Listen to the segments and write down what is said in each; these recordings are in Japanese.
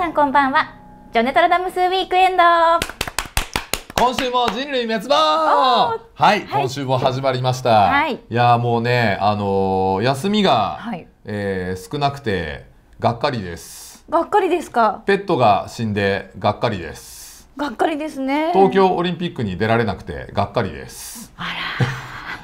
さんこんばんはジョネトラダムスウィークエンド今週も人類滅亡はい、はい、今週も始まりました、はい、いやもうねあのー、休みが、はい、えー、少なくてがっかりですがっかりですかペットが死んでがっかりですがっかりですね東京オリンピックに出られなくてがっかりですあら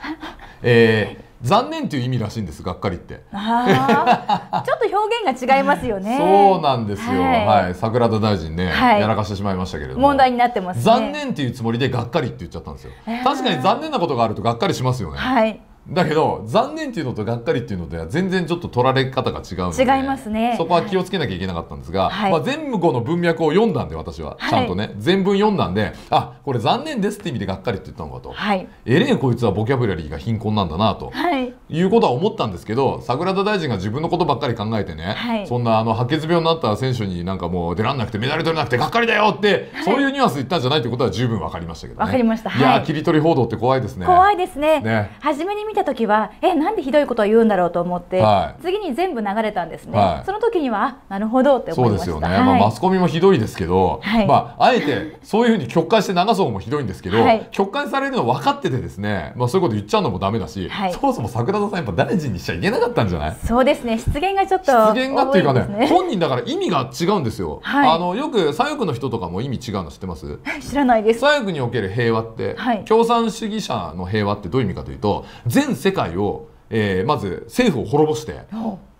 えー残念という意味らしいんですがっかりってちょっと表現が違いますよね そうなんですよ、はい、はい、桜田大臣ね、はい、やらかしてしまいましたけれど問題になってます、ね、残念というつもりでがっかりって言っちゃったんですよ確かに残念なことがあるとがっかりしますよねはいだけど残念っていうのとがっかりっていうのでは全然ちょっと取られ方が違うので違いますねそこは気をつけなきゃいけなかったんですが、はい、まあ、全部この文脈を読んだんで私は、ちゃんとね全文読んだんであこれ残念ですって意味でがっかりって言ったのかと、はい、えれえこいつはボキャブラリーが貧困なんだなと、はい、いうことは思ったんですけど桜田大臣が自分のことばっかり考えてね、そんなあの白血病になった選手になんかもう出らんなくてメダル取れなくてがっかりだよって、そういうニュアンス言ったんじゃないってことは十分分かりましたけどね。分かりました、いや切り取り報道って怖いですね。怖いですねね初めに見た時はえなんでひどいことを言うんだろうと思って、はい、次に全部流れたんですね、はい、その時にはなるほどって思いましたそうですよね、まあ、マスコミもひどいですけど、はいまあ、あえてそういうふうに曲解して流そうもひどいんですけど、曲解されるの分かっててですね、まあ、そういうこと言っちゃうのもだめだし、はい、そもそも桜田さんやっぱ大臣にしちゃいけなかったんじゃないそうですね失言がちょっと、失言がっていうかね本人だから意味が違うんですよ、はい、あのよく左翼の人とかも意味違うの知ってます知らないです左翼における平和って、はい、共産主義者の平和ってどういう意味かというと全全世界を、えー、まず政府を滅ぼして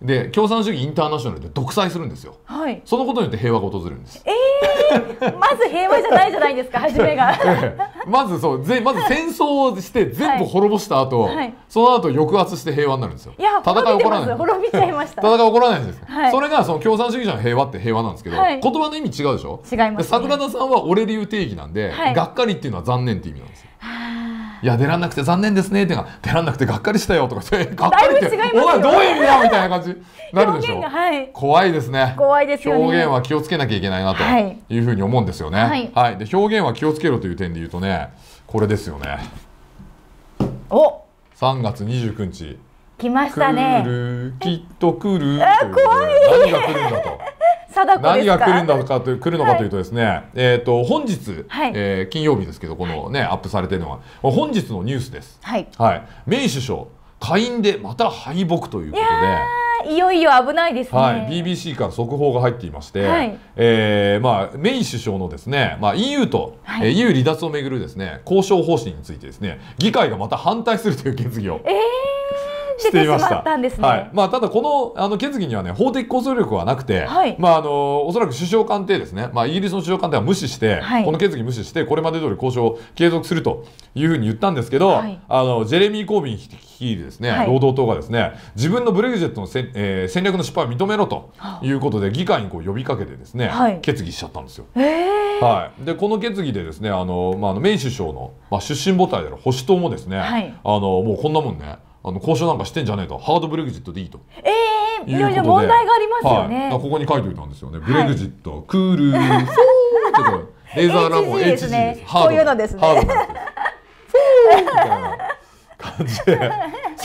で共産主義インターナショナルで独裁するんですよ、はい、そのことによって平和が訪れるんです。えー、まず平和じゃないじゃないですか 初めが、えー、まずそうぜまず戦争をして全部滅ぼした後、はいはい、その後抑圧して平和になるんですよいや戦い起こらない滅びちゃいました戦い起こらないんです、はい、それがその共産主義者の平和って平和なんですけど、言葉の意味違うでしょ違います、ね、桜田さんは俺流定義なんで、がっかりっていうのは残念って意味なんですよいや出らんなくて残念ですねってが出らんなくてがっかりしたよとかして がっかりってお前どういう意味だみたいな感じなるでしょう、はい、怖いですね怖いですね表現は気をつけなきゃいけないなというふうに思うんですよね、はい、はい、で表現は気をつけろという点で言うとねこれですよねお3月29日来ましたねきっと来る、怖い何が来るんだと貞子何が来るんだかと来るのかというとですね、はい、えっ、と本日、はい、えー、金曜日ですけどこのね、アップされてるのは本日のニュースです。はい。はい。メイ首相下院でまた敗北ということで。いよいよ危ないですね、はい、BBC から速報が入っていまして、えまメイ首相のですね、まあ、EU と、はい、EU 離脱をめぐるですね交渉方針についてですね議会がまた反対するという決議を、えー出てしまったんですね。はい、まあただこのあの決議にはね法的拘束力はなくて、はい、まああのおそらく首相官邸ですね。まあイギリスの首相官邸は無視して、はい、この決議無視してこれまで通り交渉を継続するというふうに言ったんですけど、はい、あのジェレミー・コービン率いるですね、労働党がですね自分のブレグジェットのせ、えー、戦略の失敗を認めろということで議会にこう呼びかけてですね、はい、決議しちゃったんですよ。えー、はい。でこの決議でですねあのまあメイ首相のまあ出身母体である保守党もですね、はい、あのもうこんなもんね。あの交渉なんかしてんじゃねえとハードブレグジットでいいと。ええー、いろいろ問題がありますよね。はい、ここに書いておいたんですよね。ブレグジット、はい、クール、フォーってこレーザーラボ HG ですね。こういうのですね。ハーフォーみたいな感じで。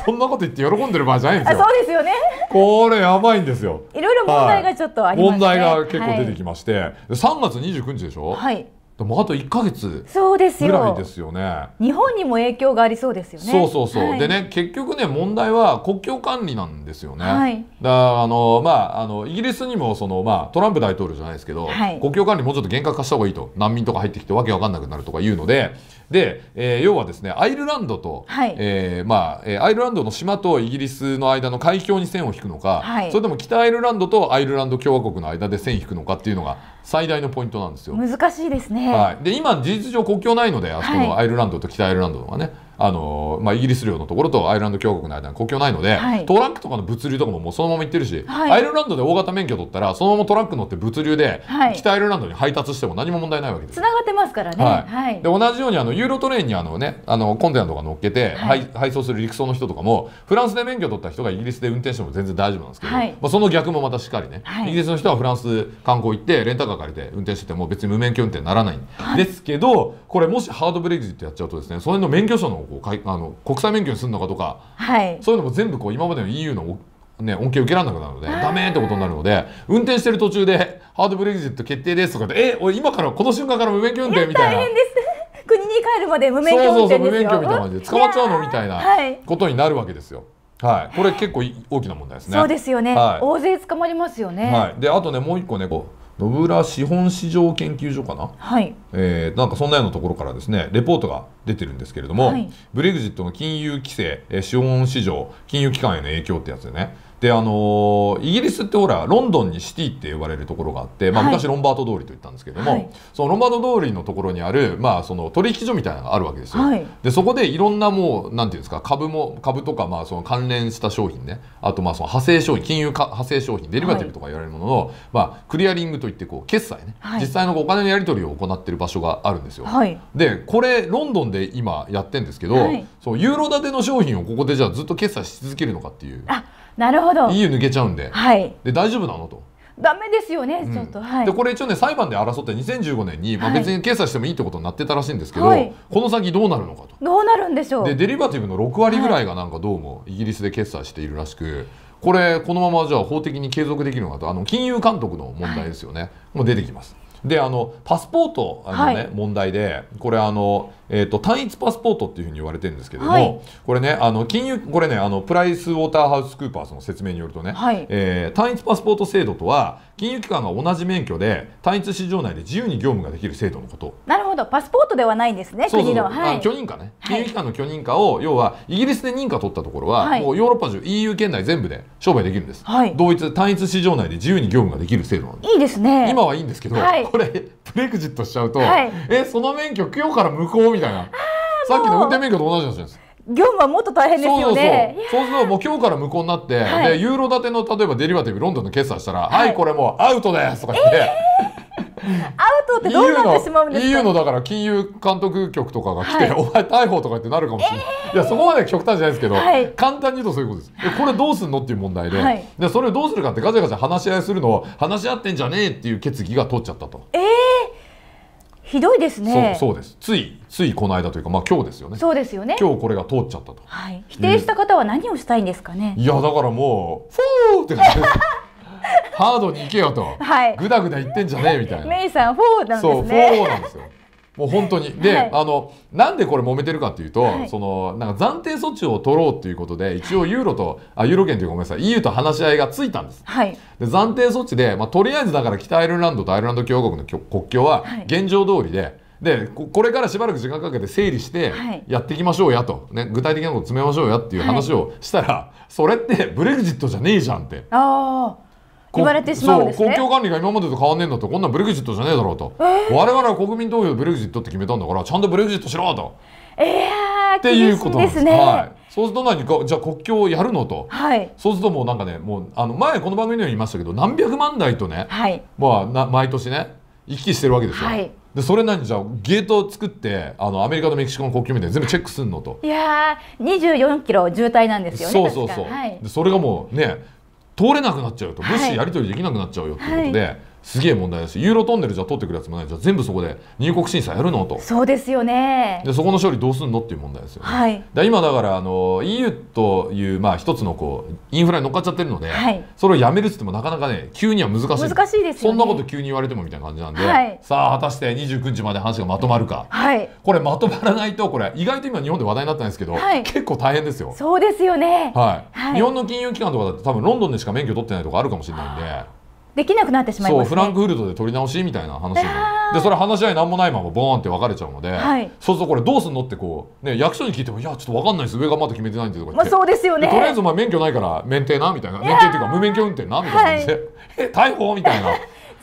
そんなこと言って喜んでる場合じゃないんですよ。そうですよね。これやばいんですよ。いろいろ問題がちょっとありますね。はい、問題が結構出てきまして、はい、3月29日でしょ。はい。でもあと1か月ぐらいですよね日本にも影響がありそうですよね。そうそうそう、はい、でね結局ね問題は国境管理なんですよね。はい、だあのまああのイギリスにもその、まあ、トランプ大統領じゃないですけど、はい、国境管理もうちょっと厳格化した方がいいと難民とか入ってきてわけわかんなくなるとか言うのでで、えー、要はですねアイルランドと、はい、えー、まあ、えー、アイルランドの島とイギリスの間の海峡に線を引くのか、はい、それとも北アイルランドとアイルランド共和国の間で線引くのかっていうのが最大のポイントなんですよ。難しいですね、はい、で今事実上国境ないのであそこのアイルランドと北アイルランドはね。はいあのまあ、イギリス領のところとアイルランド共和国の間に国境ないので、はい、トランクとかの物流とかももうそのまま行ってるし、はい、アイルランドで大型免許取ったらそのままトランク乗って物流で、北アイルランドに配達しても何も問題ないわけです。つながってますからね、はいで同じようにあのユーロトレインにあの、ね、あのコンテナとか乗っけて、配配送する陸送の人とかもフランスで免許取った人がイギリスで運転しても全然大丈夫なんですけど、まあ、その逆もまたしっかりね、イギリスの人はフランス観光行ってレンタカー借りて運転してても別に無免許運転にならないんですけど、これもしハードブレーキってやっちゃうとですねその辺の免許証のこうかいあの国際免許にするのかとか、はい、そういうのも全部こう今までの EU の、ね、恩恵を受けられなくなるのでだめってことになるので運転してる途中で「ハードブレグジット決定です」とかで「え俺今からこの瞬間から無免許運転」みたいな。国に帰るまで無免許そうそう無免許みたいな感じで捕まっちゃうのみたいなことになるわけですよ。はい、これ結構大きな問題ですね。そうですよね。はい、大勢捕まりますよね。はい、であとねもう一個ねこう野村資本市場研究所かな、はいえー、なんかそんなようなところからですねレポートが出てるんですけれども、はい、ブレグジットの金融規制、えー、資本市場金融機関への影響ってやつでねであのイギリスってほらロンドンにシティって呼ばれるところがあって、まあ、昔ロンバート通りと言ったんですけれども、はい、そのロンバート通りのところにある、まあ、その取引所みたいなのがあるわけですよ、はい、でそこでいろんなもうなんていうんですか株も株とかまあその関連した商品ねあとまあその派生商品金融か派生商品デリバティブとか言われるものの、はい、まあ、クリアリングといってこう決済ね、実際のお金のやり取りを行っている場所があるんですよ、でこれロンドンで今やってるんですけど、そうユーロ建ての商品をここでじゃあずっと決済し続けるのかっていう。なるほど EU 抜けちゃうんで,、はい、で大丈夫なのと。ダメですよね、ちょっと、はい、でこれ一応ね裁判で争って2015年に、まあ、別に決済してもいいってことになってたらしいんですけど、はい、この先どうなるのかとどうなるんでしょうでデリバティブの6割ぐらいがなんかどうもイギリスで決済しているらしく、これこのままじゃあ法的に継続できるのかとあの金融監督の問題ですよね、はい、もう出てきますであのパスポートあのね、ね、はい、問題でこれあのえーと、単一パスポートっていうふうに言われてるんですけれども、はい、これねあの金融これねあのプライスウォーターハウスクーパーズの説明によるとね、はい、えー、単一パスポート制度とは金融機関が同じ免許で単一市場内で自由に業務ができる制度のことなるほどパスポートではないんですね国の、はい、許認可ね金融機関の許認可を、要はイギリスで認可取ったところは、もうヨーロッパ中 EU 圏内全部で商売できるんです、はい、同一単一市場内で自由に業務ができる制度なんですいいですね今はいいんですけど、これブレクジットしちゃうと、えその免許今日から無効みたいなたいなさっきの運転免許と同じなんです業務はもっと大変ですよねそうするともう今日から無効になって、はい、でユーロ建ての例えばデリバティブロンドンの決済したら「はい、はい、これもうアウトです」とか言って、えー、アウトってどうなってしまうんですか EU ののだから金融監督局とかが来て、はい、お前逮捕とかってなるかもしれない、えー、いやそこまで極端じゃないですけど、簡単に言うとそういうことですこれどうすんのっていう問題で,、でそれをどうするかってガチャガチャ話し合いするのを話し合ってんじゃねえっていう決議が通っちゃったと。ええひどいですねそうですついついこの間というかまあ今日ですよねそうですよね今日これが通っちゃったと、はい、否定した方は何をしたいんですかね、いやだからもうフォーって感じです ハードにいけよと、はい、ぐだぐだ言ってんじゃねえみたいなメイさんフォーなんですねそうフォーなんですよもう本当に。で、はい、あの、なんでこれ揉めてるかっていうと、はい、その、なんか暫定措置を取ろうということで、一応ユーロと、あ、ユーロ圏というごめんなさい、EU と話し合いがついたんです。はい、で暫定措置で、まあ、とりあえずだから北アイルランドとアイルランド共和国の国境は現状通りで、でこれからしばらく時間かけて整理してやっていきましょうやと、ね、具体的なこと詰めましょうやっていう話をしたら、それってブレグジットじゃねえじゃんって。ああ。言われてしまうんですね公共管理が今までと変わんねえんだとこんなブレグジットじゃねえだろうと、えー、我々は国民投票ブレグジットって決めたんだからちゃんとブレグジットしろと。えー、っていうことなんですですね、はい、そうすると何かじゃあ国境をやるのと、はい、そうするともうなんかねもうあの前この番組でも言いましたけど何百万台とね、はい、まあ、な毎年ね行き来してるわけですよ。はいでそれ何じゃゲートを作ってあのアメリカとメキシコの国境みたいに全部チェックするのといやー24キロ渋滞なんですよねそうそうそう、はい、でそれがもうね通れなくなっちゃうと物資やり取りできなくなっちゃうよということで。はいすげえ問題ですユーロトンネルじゃ取ってくるやつもないじゃ全部そこで入国審査やるのとそうですよねでそこの処理どうすんのっていう問題ですよね、はい、今だからあの EU という、まあ、一つのこうインフラに乗っかっちゃってるので、はい、それをやめるっつってもなかなかね急には難しい難しいです、ね、そんなこと急に言われてもみたいな感じなんで、はい、さあ果たして29日まで話がまとまるか、はい、これまとまらないとこれ意外と今日本で話題になったんですけど、結構大変ですよそうですよね、はい日本の金融機関とかだって多分ロンドンでしか免許取ってないとかあるかもしれないんで。できなくなってしまい、ね、そうフランクフルトで取り直しみたいな話でそれ話し合い何もないままボーンって分かれちゃうので、はい、そうするとこれどうすんのってこう、ね、役所に聞いてもいやちょっと分かんないです上がまだ決めてないんでとか言って、まあ、そうですよねとりあえずまあ免許ないから免停なみたいな免停っていうか無免許運転なみたいな感じで、はい、え逮捕みたいな。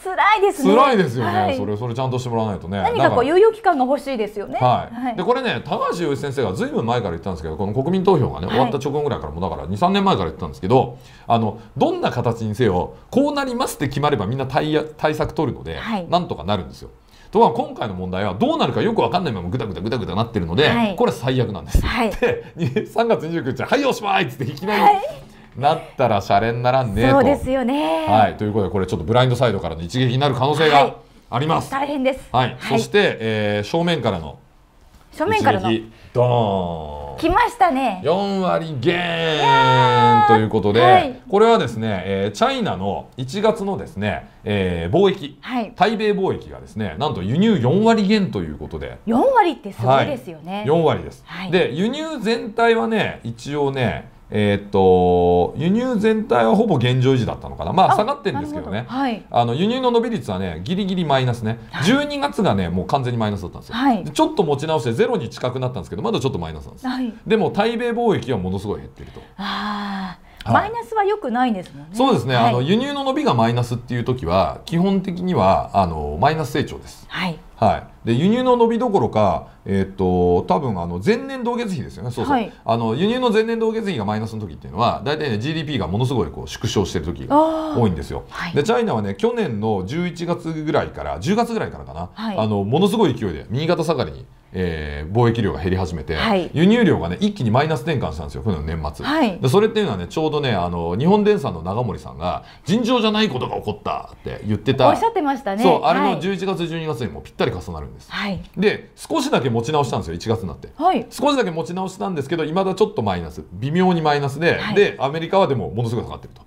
辛いですね辛いですよね、はい、それそれちゃんとしてもらわないとね何かこう猶予期間が欲しいですよねはい、はい、でこれね高橋洋一先生がずいぶん前から言ったんですけどこの国民投票がね、終わった直後ぐらいからもだから23年前から言ったんですけどあのどんな形にせよこうなりますって決まればみんな対対策取るので、はい、なんとかなるんですよとは今回の問題はどうなるかよく分かんないままぐだぐだぐだぐだなってるので、はい、これ最悪なんです、はい、で3 月29日「はいおしまい!」っつっていきなり、はいなったらシャレにならんねえと。そうですよね。はい、ということでこれちょっとブラインドサイドからの一撃になる可能性があります。はい、大変です。はい。そして、えー、正面からの正面からのドーン。来ましたね。4割減ということで、はい、これはですね、えー、チャイナの1月のですね、えー、貿易、はい、対米貿易がですね、なんと輸入4割減ということで、4割ってすごいですよね。はい、4割です。はい。で輸入全体はね、一応ね。えー、っと輸入全体はほぼ現状維持だったのかな、まあ、下がってるんですけどねはい、あの輸入の伸び率はねぎりぎりマイナスね、12月がねもう完全にマイナスだったんですよ、はい、ちょっと持ち直してゼロに近くなったんですけどまだちょっとマイナスなんです、はい、でも対米貿易はものすごい減ってると。あマイナスはよくないんですもんね。そうですね。あの輸入の伸びがマイナスっていう時は基本的にはあのマイナス成長です。はい。はい、で輸入の伸びどころか、えー、っと多分あの前年同月比ですよねそうそう、はい、あの輸入の前年同月比がマイナスの時っていうのは大体、ね、GDP がものすごいこう縮小してる時が多いんですよ。はい、でチャイナはね去年の11月ぐらいから10月ぐらいからかな、はい、あのものすごい勢いで右肩下がりにえー、貿易量が減り始めて、はい、輸入量がね一気にマイナス転換したんですよ去年の年末、はい、でそれっていうのはねちょうどねあの日本電産の長森さんが尋常じゃないことが起こったって言ってたおっしゃってましたねそうあれの11月、12月にもぴったり重なるんです、はい、で少しだけ持ち直したんですよ1月になって、はい、少しだけ持ち直したんですけどいまだちょっとマイナス微妙にマイナスで、でアメリカはでもものすごい下がってると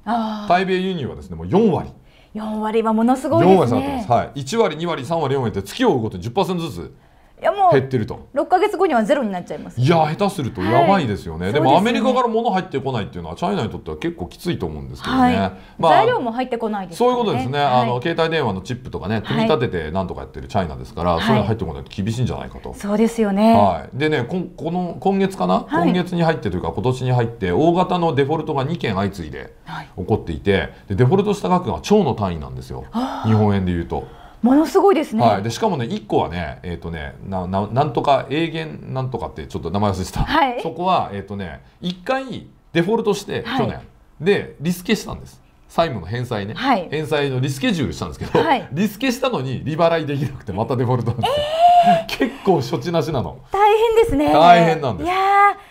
対米輸入はですねもう4割4割はものすごいですね4割下がってます、はい、1割2割3割4割って月を追うごとに10%ずついやもう減ってると6か月後にはゼロになっちゃいます、いや下手するとやばいですよね、はい、でもアメリカから物入ってこないっていうのはチャイナにとっては結構きついと思うんですけどね、はいまあ、材料も入ってこない、ね、そういうことですね、はい、あの携帯電話のチップとかね組み立てて何とかやってるチャイナですから、そういうの入ってこないと厳しいんじゃないかとそうですよね、はい、でねここの今月かな、今月に入ってというか今年に入って大型のデフォルトが2件相次いで起こっていて、でデフォルトした額が超の単位なんですよ日本円でいうと。ものすごいですね、はい、でしかもね1個はねえっ、ー、とねなななんとか永遠なんとかってちょっと名前忘れてた、はい、そこはえっ、ー、とね1回デフォルトして去年、でリスケしたんです債務の返済ね、はい、返済のリスケジュールしたんですけど、はい、リスケしたのに利払いできなくてまたデフォルトなんです、えー、結構処置なしなの大変ですね大変なんですいや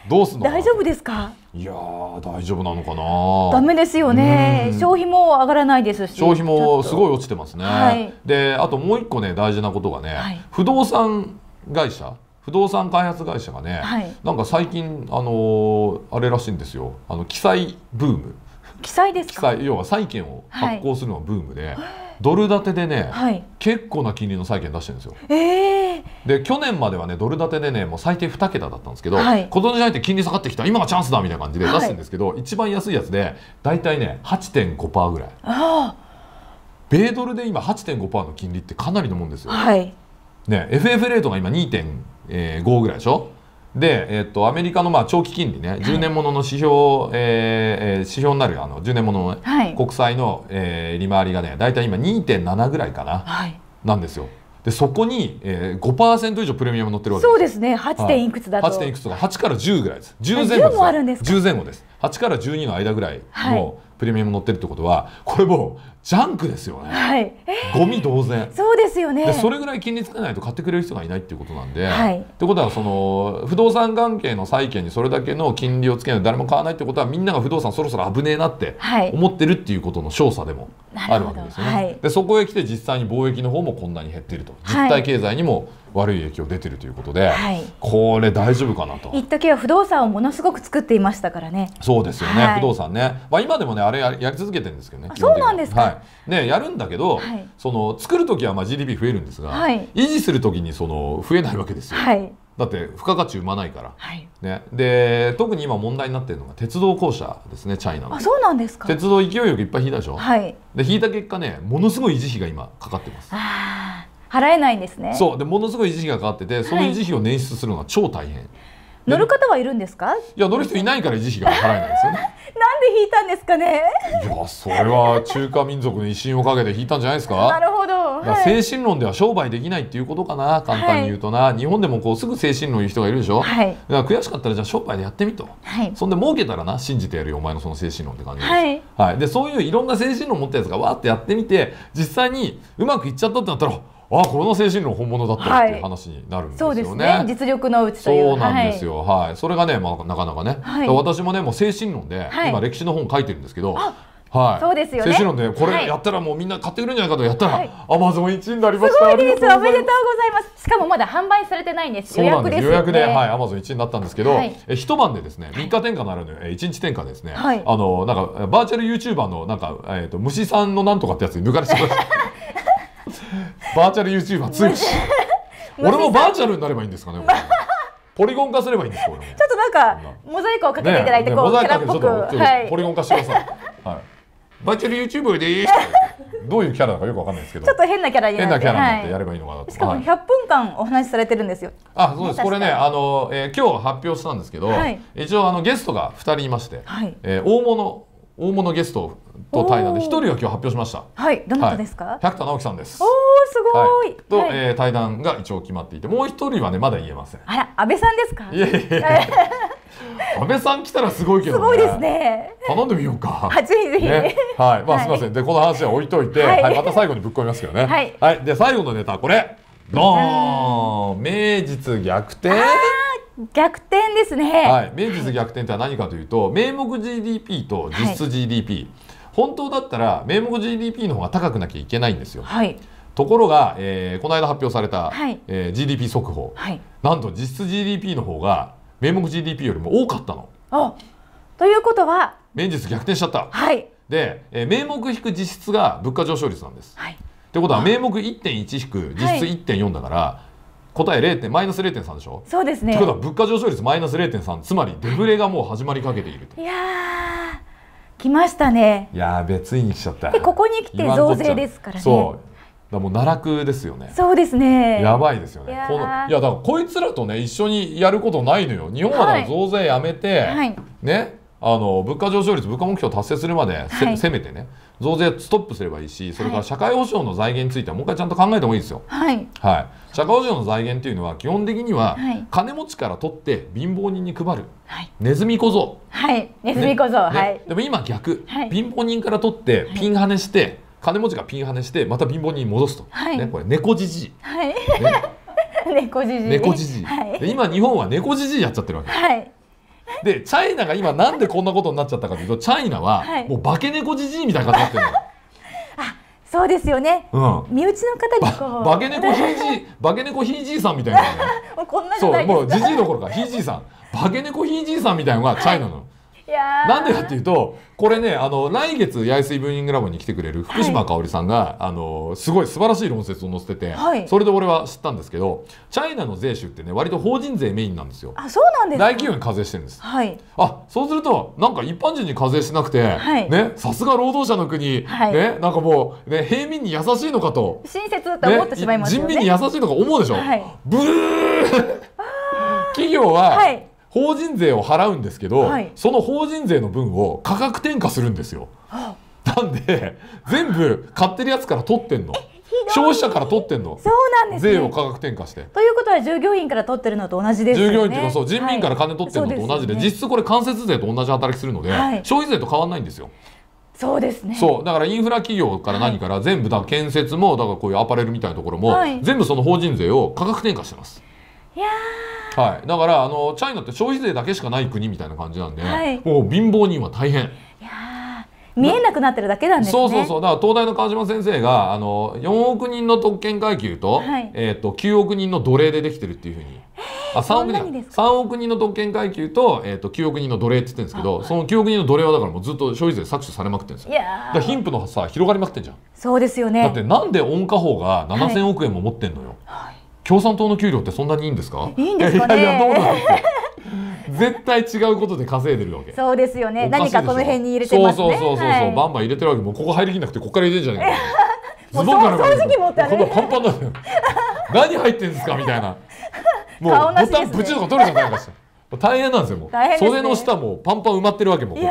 どうすんの大丈夫ですかいや大丈夫なのかな。ダメですよね。消費も上がらないですし。消費もすごい落ちてますね。はい、で、あともう一個ね大事なことがね、はい、不動産会社。不動産開発会社がね、はい、なんか最近あのあれらしいんですよ。あの記載ブーム。記載ですか。記載要は債券を発行するのがブームで、ドル建てでね、結構な金利の債券出してるんですよ。ええーで去年まではねドル建てでねもう最低2桁だったんですけど、はい、今年に入って金利下がってきた今がチャンスだみたいな感じで出すんですけど、はい、一番安いやつで大体ね8.5%ぐらい米ドルで今8.5%の金利ってかなりのもんですよ、はい、ね FF レートが今2.5ぐらいでしょで、えーと、とアメリカのまあ長期金利ね、10年ものの指標、えー、指標になるあの10年ものの、ねはい、国債の、えー、利回りがね大体今2.7ぐらいかな、はい、なんですよ。でそこに、えー、5%以上プレミアム乗ってるわけですそうですね8点いくつだと、8点いくつとか8から10ぐらいです10前後です10前後です8から12の間ぐらいのプレミアム乗ってるってことはこれもうジャンクですよね、はいえー、ゴミ同然そうですよねそれぐらい金利つけないと買ってくれる人がいないっていうことなんで、はい、ってことはその不動産関係の債券にそれだけの金利をつけないと誰も買わないってことはみんなが不動産そろそろ危ねえなって思ってるっていうことの調査でもあるわけですよね、はい、でそこへ来て実際に貿易の方もこんなに減ってると実体経済にも悪い影響出てるということで、はい、これ大丈夫かなと一時は不動産をものすごく作っていましたからねそうですよね、不動産ね、まあ、今でもねあれやり続けてるんですけどねそうなんですか、い、ね、やるんだけど、はい、その作る時はまあ GDP 増えるんですが、はい、維持する時にその増えないわけですよ。はいだって付加価値生まないから、はい、ね、で特に今問題になってるのが鉄道公社ですねチャイナのあそうなんですか鉄道勢いよくいっぱい引いたでしょ、はい、で引いた結果ねものすごい維持費が今かかってます払えないんですねそうでものすごい維持費がかかっててその維持費を捻出するのは超大変、はい乗る方はいるんですかいや乗る人いないから自費が払えないですよね なんで引いたんですかねいやそれは中華民族の威信をかけて引いたんじゃないですかなるほど、はい、精神論では商売できないっていうことかな簡単に言うとな、はい、日本でもこうすぐ精神論いう人がいるでしょ、はい、悔しかったらじゃあ商売でやってみと、はい、そんで儲けたらな信じてやるよお前のその精神論って感じです、はいはい、でそういういろんな精神論持ったやつがわーってやってみて実際にうまくいっちゃったってなったらあこの精神論本物だったっていう話になるんですよね。はい、ね実力のうちそうなんですよ、はい、はい、それがね、まあ、なかなかね、はい、私もねもう精神論で、今歴史の本書いてるんですけど。はい、そうですよね。精神論でこれやったらもうみんな買ってくるんじゃないかとやったら、アマゾン一位になりました。すごいですおめでとうございます。しかもまだ販売されてないんです。予約です、ね、予約ではいアマゾン一位になったんですけど、はい、え一晩でですね三日転換ならぬ一日転換ですね。はい、あのなんかバーチャルユーチューバーのなんかえっ、ー、と虫さんのなんとかってやつに抜かれちゃいた。バーチャルユーチューバー強つゆ 俺もバーチャルになればいいんですかねポリゴン化すればいいんですか ちょっとなんかモザイクをかけていただいて、ね、こう、ね、キャラっぽく、ポリゴン化してください、はい、バーチャル y o u t u b でーすどういうキャラだかよくわかんないですけどちょっと変なキャラ変なキャラになってやればいいのかなはい、しかも1分間お話しされてるんですよ、あそうですこれねあの、え今日発表したんですけど、一応あのゲストが二人いまして、え大物大物ゲストと対談で一人が今日発表しました。はい、どなたですか？はい、百田直樹さんです。おお、すごい。はい、と、はい、えー、対談が一応決まっていて、もう一人はねまだ言えません。あら、安倍さんですか？いやいや 安倍さん来たらすごいけど、ね、すごいですね。頼んでみようか。はぜひぜひ、ね。はい、まあすみません。でこの話は置いといて、はい、また最後にぶっ込みますけどね。はい。で最後のネタこれ。ドーン名実逆転。逆転ですね、はい、名実逆転とは何かというと名目 GDP と実質 GDP、はい、本当だったら名目 GDP の方が高くなきゃいけないんですよ。はいところが、えー、この間発表された、はい、えー、GDP 速報、はい、なんと実質 GDP の方が名目 GDP よりも多かったの。あということは名実逆転しちゃった。はい、で、えー、名目引く実質が物価上昇率なんです。はい、ってことは名目1.1引く実質1.4だから、はい答え零点マイナス零点三でしょそうですね。ということは物価上昇率マイナス零点三、つまりデフレがもう始まりかけていると。いや来ましたね。いやべつに来ちゃった。でここに来て増税ですからね。そうだもう奈落ですよね。そうですね。やばいですよね。いやいやだからこいつらとね一緒にやることないのよ。日本はだから増税やめて、はい、ねあの物価上昇率、物価目標達成するまで、はい、せめてね、増税ストップすればいいし、それから社会保障の財源については、もう一回ちゃんと考えたもがいいですよ。はい、はい、社会保障の財源というのは、基本的には金持ちから取って貧乏人に配る、はい、ネズミ小僧。はい、ネズミ小僧、ね、はい、でも今逆、貧乏人から取ってピンハネして、金持ちがピンハネして、また貧乏人に戻すと、ね、これ猫じじはい、ね猫じじい。猫じじい。はい、今日本は猫じじいやっちゃってるわけ。はい。でチャイナが今なんでこんなことになっちゃったかというとチャイナはもう化け猫じじいみたいな形になってるの。そうですよね。うん、身内の方にこう。化け猫ひいじい、化け猫ひいじいさんみたいな、ね。もうこんなそう、もうじじいどころか、ひいじいさん。化け猫ひいじいさんみたいなのがチャイナなの。なんでかっていうとこれねあの来月八重洲イブニングラボに来てくれる福島香織さんが、はい、あのすごい素晴らしい論説を載せてて、はい、それで俺は知ったんですけどチャイナの税収ってね割と法人税メインなんですよあそうなんです大企業に課税してるんです、はい、あそうするとなんか一般人に課税しなくて、ねさすが労働者の国、はいねなんかもう、ね、平民に優しいのかと親切って思ってしまいます、ねね、人民に優しいのか思うでしょ、はい、ブー 企業は、はい法人税を払うんですけど、はい、その法人税の分を価格転嫁するんですよ。なんで全部買ってるやつから取ってんの。消費者から取ってんの。そうなんです、ね、税を価格転嫁して。ということは従業員から取ってるのと同じです、ね、従業員というかそう人民から金取ってるのと同じではいでね、実質これ間接税と同じ働きするので、はい、消費税と変わらないんですよ。そうですね。そうだからインフラ企業から何から全部だ建設もだからこういうアパレルみたいなところも、全部その法人税を価格転嫁してます。はい、だからあのチャイナって消費税だけしかない国みたいな感じなんで、はい、もう貧乏人は大変。見えなくなってるだけなんですね。そうそうそう。だから東大の川島先生があの4億人の特権階級と、はい、えっ、ー、と9億人の奴隷でできてるっていうふうに。あ3億人3億人の特権階級と,、えーと、9億人の奴隷って言ってるんですけど、はい、その9億人の奴隷はだからもうずっと消費税搾取されまくってるんですよいやだ貧富の差広がりまくってんじゃんそうですよねだってなんで温家宝が7000億円も持ってんのよ、はい共産党の給料ってそんなにいいんですかいいんですか、ね、いやいやどうなん絶対違うことで稼いでるわけそうですよね何かこの辺に入れてます、ね、そうそうそうそう、はい、バンバン入れてるわけもうここ入りきなくてここから入れてんじゃ ないかズボンからこのパンパンだよ何入ってんですかみたいな もうボタンブチとか取れちゃったりかして大変なんですよもう、ね、袖の下もパンパン埋まってるわけもここ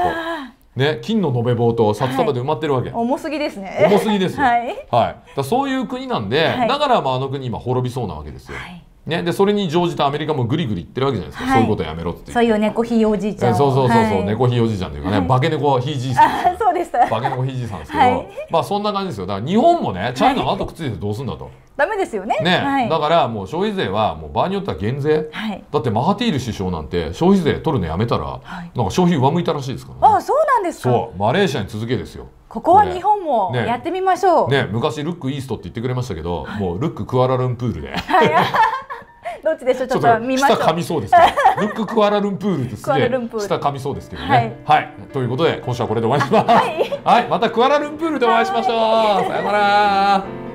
ね、金の延べ棒と札束で埋まってるわけ、はい、重すぎですね重すぎです はい、はい、だそういう国なんで、はい、だからまああの国今滅びそうなわけですよ、はいね、でそれに乗じたアメリカもぐりぐり言ってるわけじゃないですか、はい、そういうことやめろってそういう猫ひいおじいちゃんそうそうそうそう、はい、猫ひいおじいちゃんというかね、はい、化け猫ひいじいさんそうでた化け猫ひいじいさんですけど、はい、まあそんな感じですよだから日本もねチャイナの後くっついてどうすんだと。ダメですよねね、だからもう消費税はもう場合によっては減税、だってマハティール首相なんて消費税取るのやめたら、なんか消費上向いたらしいですから、ね、あそうなんですかそうマレーシアに続けですよここは日本もやってみましょうね、ねね、昔ルックイーストって言ってくれましたけど、もうルッククアラルンプールで、はいどっちでしょうちょっと見ましょう下噛みそうですけ ルッククアラルンプールですね下噛みそうですけどね、はい、はい、ということで今週はこれで終わりします、はい、はい、またクアラルンプールでお会いしましょう、さようなら